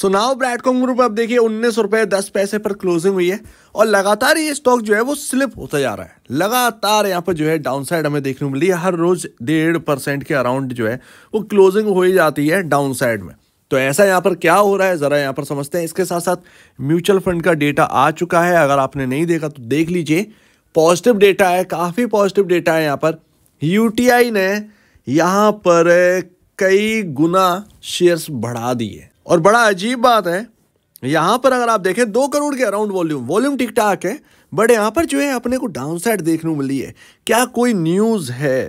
सुनाओ ब्रैडकॉम ग्रुप अब देखिए उन्नीस रुपये दस पैसे पर क्लोजिंग हुई है और लगातार ये स्टॉक जो है वो स्लिप होता जा रहा है लगातार यहाँ पर जो है डाउन साइड हमें देखने को मिली है हर रोज डेढ़ परसेंट के अराउंड जो है वो क्लोजिंग हो ही जाती है डाउन साइड में तो ऐसा यहाँ पर क्या हो रहा है ज़रा यहाँ पर समझते हैं इसके साथ साथ म्यूचुअल फंड का डेटा आ चुका है अगर आपने नहीं देखा तो देख लीजिए पॉजिटिव डेटा है काफ़ी पॉजिटिव डेटा है यहाँ पर यूटीआई ने यहाँ पर कई गुना शेयर्स बढ़ा दिए और बड़ा अजीब बात है यहाँ पर अगर आप देखें दो करोड़ के अराउंड वॉल्यूम वॉल्यूम ठीक ठाक है बट यहाँ पर जो है अपने को डाउन साइड देखने को मिली है क्या कोई न्यूज़ है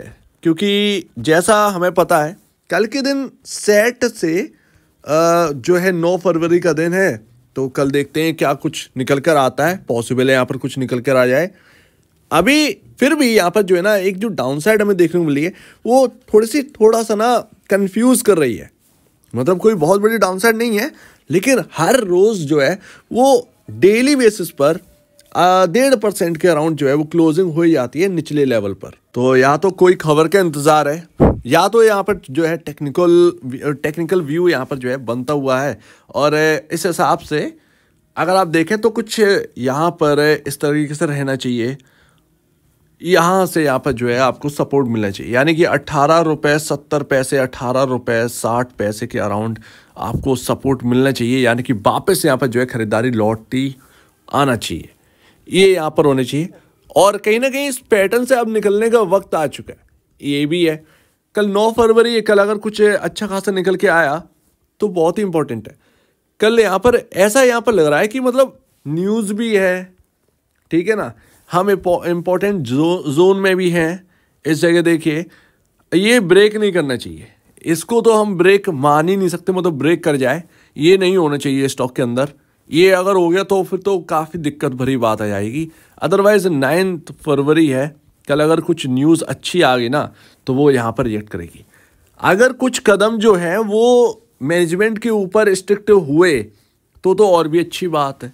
क्योंकि जैसा हमें पता है कल के दिन सेट से जो है नौ फरवरी का दिन है तो कल देखते हैं क्या कुछ निकल कर आता है पॉसिबल है यहाँ पर कुछ निकल कर आ जाए अभी फिर भी यहाँ पर जो है ना एक जो डाउन साइड हमें देखने को मिली है वो थोड़ी सी थोड़ा सा ना कन्फ्यूज़ कर रही है मतलब कोई बहुत बड़ी डाउनसाइड नहीं है लेकिन हर रोज़ जो है वो डेली बेसिस पर डेढ़ परसेंट के अराउंड जो है वो क्लोजिंग हो जाती है निचले लेवल पर तो या तो कोई खबर का इंतज़ार है या तो यहाँ पर जो है टेक्निकल टेक्निकल व्यू यहाँ पर जो है बनता हुआ है और इस हिसाब से अगर आप देखें तो कुछ यहाँ पर इस तरीके से रहना चाहिए यहाँ से यहाँ पर जो है आपको सपोर्ट मिलना चाहिए यानी कि अट्ठारह रुपये सत्तर पैसे अट्ठारह रुपये साठ पैसे के अराउंड आपको सपोर्ट मिलना चाहिए यानी कि वापस यहाँ पर जो है ख़रीदारी लौटती आना चाहिए ये यहाँ पर होना चाहिए और कहीं ना कहीं इस पैटर्न से अब निकलने का वक्त आ चुका है ये भी है कल नौ फरवरी कल अगर कुछ अच्छा खासा निकल के आया तो बहुत ही इंपॉर्टेंट है कल यहाँ पर ऐसा यहाँ पर लग रहा है कि मतलब न्यूज़ भी है ठीक है ना हम इम्पोर्टेंट जो, जोन में भी हैं इस जगह देखिए ये ब्रेक नहीं करना चाहिए इसको तो हम ब्रेक मान ही नहीं सकते मतलब ब्रेक कर जाए ये नहीं होना चाहिए स्टॉक के अंदर ये अगर हो गया तो फिर तो काफ़ी दिक्कत भरी बात आ जाएगी अदरवाइज़ नाइन्थ फरवरी है कल अगर कुछ न्यूज़ अच्छी आ गई ना तो वो यहाँ पर रिएक्ट करेगी अगर कुछ कदम जो है वो मैनेजमेंट के ऊपर स्ट्रिक्ट हुए तो तो और भी अच्छी बात है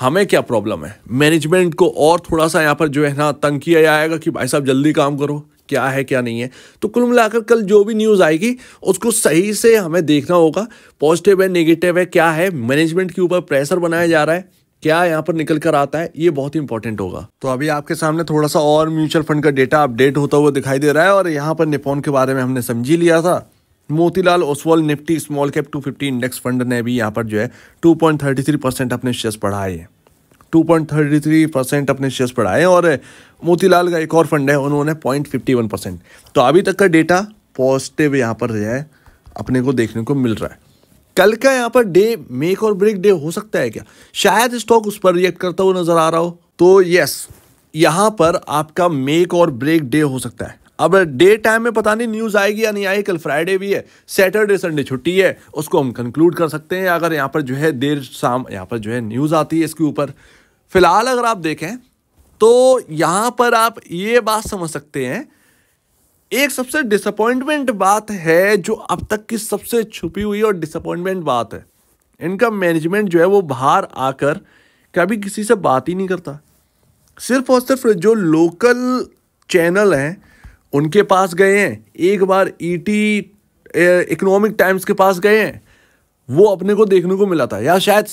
हमें क्या प्रॉब्लम है मैनेजमेंट को और थोड़ा सा यहाँ पर जो है ना तंग किया जाएगा कि भाई साहब जल्दी काम करो क्या है क्या नहीं है तो कुल मिलाकर कल जो भी न्यूज़ आएगी उसको सही से हमें देखना होगा पॉजिटिव है नेगेटिव है क्या है मैनेजमेंट के ऊपर प्रेशर बनाया जा रहा है क्या यहाँ पर निकल कर आता है ये बहुत इंपॉर्टेंट होगा तो अभी आपके सामने थोड़ा सा और म्यूचुअल फंड का डेटा अपडेट होता हुआ दिखाई दे रहा है और यहाँ पर निपोन के बारे में हमने समझी लिया था Motilal Oswal Nifty small cap 250 index fund ने भी यहाँ पर जो है 2.33 परसेंट अपने शेयर्स बढ़ाए हैं 2.33 परसेंट अपने शेयर्स बढ़ाए और मोतीलाल का एक और फंड है उन्होंने पॉइंट फिफ्टी वन परसेंट तो अभी तक का डेटा पॉजिटिव यहाँ पर जो है अपने को देखने को मिल रहा है कल का यहाँ पर डे मेक और ब्रेक डे हो सकता है क्या शायद स्टॉक उस पर रिएक्ट करता हुआ नजर आ रहा हो तो यस यहाँ पर आपका मेक और ब्रेक डे हो सकता है अब डे टाइम में पता नहीं न्यूज़ आएगी या नहीं आएगी कल फ्राइडे भी है सैटरडे संडे छुट्टी है उसको हम कंक्लूड कर सकते हैं अगर यहाँ पर जो है देर शाम यहाँ पर जो है न्यूज़ आती है इसके ऊपर फिलहाल अगर आप देखें तो यहाँ पर आप ये बात समझ सकते हैं एक सबसे डिसअपॉइंटमेंट बात है जो अब तक की सबसे छुपी हुई और डिसअपॉइंटमेंट बात है इनका मैनेजमेंट जो है वो बाहर आकर कभी किसी से बात ही नहीं करता सिर्फ और सिर्फ जो लोकल चैनल हैं उनके पास गए हैं एक बार ईटी इकोनॉमिक टाइम्स के पास गए हैं वो अपने को देखने को मिला था या शायद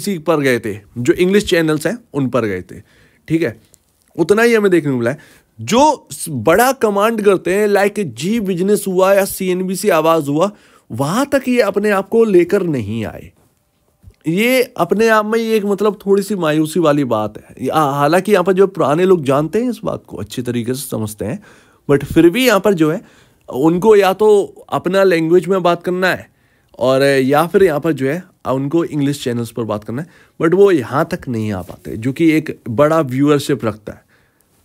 सी पर गए थे जो इंग्लिश चैनल्स हैं उन पर गए थे ठीक है उतना ही हमें देखने को मिला है जो बड़ा कमांड करते हैं लाइक जी बिजनेस हुआ या सी आवाज़ हुआ वहाँ तक ये अपने आप को लेकर नहीं आए ये अपने आप में एक मतलब थोड़ी सी मायूसी वाली बात है हालांकि यहाँ पर जो पुराने लोग जानते हैं इस बात को अच्छे तरीके से समझते हैं बट फिर भी यहाँ पर जो है उनको या तो अपना लैंग्वेज में बात करना है और या फिर यहाँ पर जो है उनको इंग्लिश चैनल्स पर बात करना है बट वो यहाँ तक नहीं आ पाते जो कि एक बड़ा व्यूअरशिप रखता है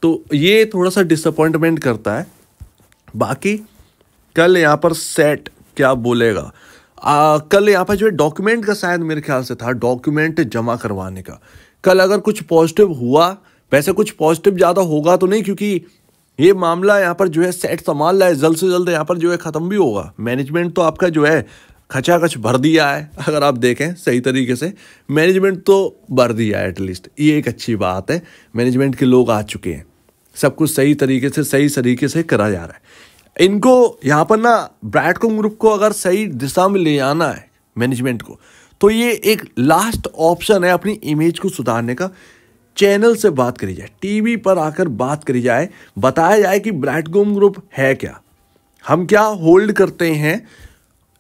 तो ये थोड़ा सा डिसअपॉइंटमेंट करता है बाकी कल यहाँ पर सेट क्या बोलेगा आ, कल यहाँ पर जो है डॉक्यूमेंट का शायद मेरे ख्याल से था डॉक्यूमेंट जमा करवाने का कल अगर कुछ पॉजिटिव हुआ वैसे कुछ पॉजिटिव ज़्यादा होगा तो नहीं क्योंकि ये मामला यहाँ पर जो है सेट संभाल रहा है जल्द से जल्द यहाँ पर जो है ख़त्म भी होगा मैनेजमेंट तो आपका जो है खचाखच भर दिया है अगर आप देखें सही तरीके से मैनेजमेंट तो भर दिया है एटलीस्ट ये एक अच्छी बात है मैनेजमेंट के लोग आ चुके हैं सब कुछ सही तरीके से सही तरीके से करा जा रहा है इनको यहाँ पर ना ब्रैडकॉम ग्रुप को अगर सही दिशा में ले आना है मैनेजमेंट को तो ये एक लास्ट ऑप्शन है अपनी इमेज को सुधारने का चैनल से बात करी जाए टीवी पर आकर बात करी जाए बताया जाए कि ब्राइटगोम ग्रुप है क्या हम क्या होल्ड करते हैं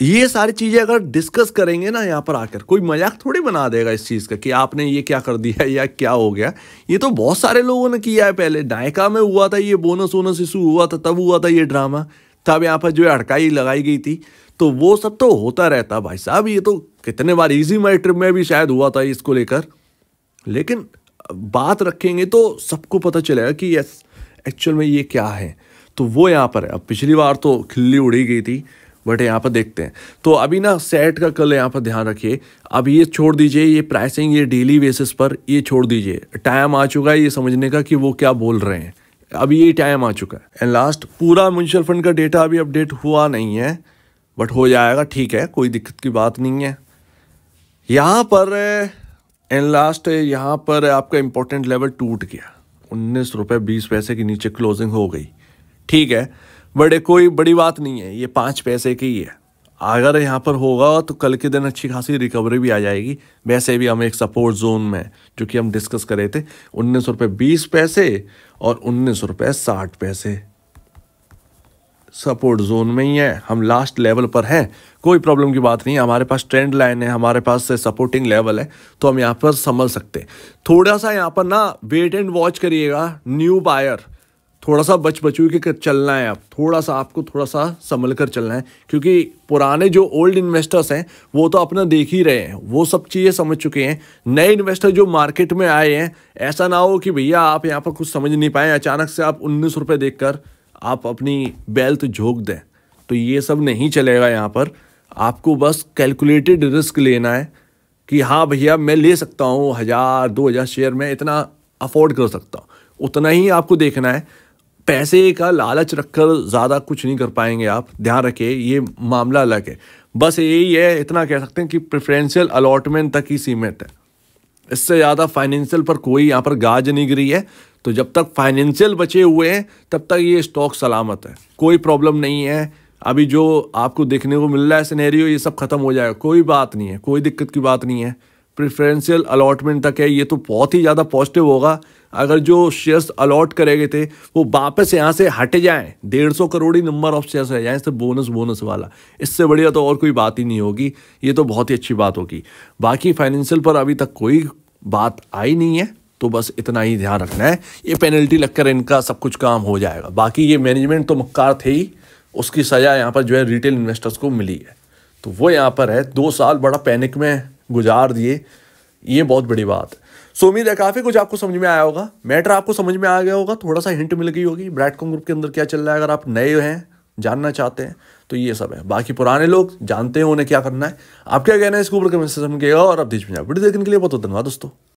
ये सारी चीज़ें अगर डिस्कस करेंगे ना यहाँ पर आकर कोई मजाक थोड़ी बना देगा इस चीज़ का कि आपने ये क्या कर दिया या क्या हो गया ये तो बहुत सारे लोगों ने किया है पहले डायका में हुआ था ये बोनस वोनस इशू हुआ था तब हुआ था ये ड्रामा तब यहाँ पर जो अड़काई लगाई गई थी तो वो सब तो होता रहता भाई साहब ये तो कितने बार इजी ट्रिप में भी शायद हुआ था इसको लेकर लेकिन बात रखेंगे तो सबको पता चलेगा कि यस एक्चुअल में ये क्या है तो वो यहाँ पर है अब पिछली बार तो खिल्ली उड़ी गई थी बट यहाँ पर देखते हैं तो अभी ना सेट का कल यहाँ पर ध्यान रखिए अब ये छोड़ दीजिए ये प्राइसिंग ये डेली बेसिस पर ये छोड़ दीजिए टाइम आ चुका है ये समझने का कि वो क्या बोल रहे हैं अभी ये टाइम आ चुका है एंड लास्ट पूरा म्यूचुअल फंड का डेटा अभी अपडेट हुआ नहीं है बट हो जाएगा ठीक है कोई दिक्कत की बात नहीं है यहाँ पर एंड लास्ट eh, यहाँ पर आपका इम्पोर्टेंट लेवल टूट गया उन्नीस रुपये बीस पैसे के नीचे क्लोजिंग हो गई ठीक है बड़े कोई बड़ी बात नहीं है ये पाँच पैसे की ही है अगर यहाँ पर होगा तो कल के दिन अच्छी खासी रिकवरी भी आ जाएगी वैसे भी हम एक सपोर्ट जोन में जो कि हम डिस्कस करे थे उन्नीस रुपये बीस पैसे और उन्नीस रुपये साठ पैसे सपोर्ट जोन में ही है हम लास्ट लेवल पर हैं कोई प्रॉब्लम की बात नहीं हमारे पास ट्रेंड लाइन है हमारे पास से सपोर्टिंग लेवल है तो हम यहाँ पर संभल सकते हैं थोड़ा सा यहाँ पर ना वेट एंड वॉच करिएगा न्यू बायर थोड़ा सा बच बचू के चलना है आप थोड़ा सा आपको थोड़ा सा संभल कर चलना है क्योंकि पुराने जो ओल्ड इन्वेस्टर्स हैं वो तो अपना देख ही रहे हैं वो सब चीज़ें समझ चुके हैं नए इन्वेस्टर जो मार्केट में आए हैं ऐसा ना हो कि भैया आप यहाँ पर कुछ समझ नहीं पाए अचानक से आप उन्नीस रुपये देख कर आप अपनी बेल्थ झोंक दें तो ये सब नहीं चलेगा यहाँ पर आपको बस कैलकुलेटेड रिस्क लेना है कि हाँ भैया मैं ले सकता हूँ हज़ार दो हज़ार शेयर में इतना अफोर्ड कर सकता हूँ उतना ही आपको देखना है पैसे का लालच रखकर ज़्यादा कुछ नहीं कर पाएंगे आप ध्यान रखिए ये मामला अलग है बस यही है इतना कह सकते हैं कि प्रेफरेंशियल अलॉटमेंट तक ही सीमित है इससे ज़्यादा फाइनेंशियल पर कोई यहाँ पर गाज नहीं गिरी है तो जब तक फाइनेंशियल बचे हुए हैं तब तक ये स्टॉक सलामत है कोई प्रॉब्लम नहीं है अभी जो आपको देखने को मिल रहा है सिनेरियो ये सब खत्म हो जाएगा कोई बात नहीं है कोई दिक्कत की बात नहीं है प्रिफ्रेंशियल अलॉटमेंट तक है ये तो बहुत ही ज़्यादा पॉजिटिव होगा अगर जो शेयर्स अलॉट करे गए थे वो वापस यहाँ से हट जाएं डेढ़ सौ करोड़ ही नंबर ऑफ शेयर्स रह जाए से बोनस बोनस वाला इससे बढ़िया तो और कोई बात ही नहीं होगी ये तो बहुत ही अच्छी बात होगी बाकी फाइनेंशियल पर अभी तक कोई बात आई नहीं है तो बस इतना ही ध्यान रखना है ये पेनल्टी लगकर इनका सब कुछ काम हो जाएगा बाकी ये मैनेजमेंट तो मक्कार थे ही उसकी सज़ा यहाँ पर जो है रिटेल इन्वेस्टर्स को मिली है तो वो यहाँ पर है दो साल बड़ा पैनिक में गुजार दिए ये बहुत बड़ी बात है सो उम्मीद है काफ़ी कुछ आपको समझ में आया होगा मैटर आपको समझ में आ गया होगा थोड़ा सा हिंट मिल गई होगी ब्रैडकॉम ग्रुप के अंदर क्या चल रहा है अगर आप नए हैं जानना चाहते हैं तो ये सब है बाकी पुराने लोग जानते हैं उन्हें क्या करना है आप क्या कहना है इसके ऊपर कमेंट सेक्शन के और आप दीजिए वीडियो देखने के लिए बहुत बहुत धन्यवाद दोस्तों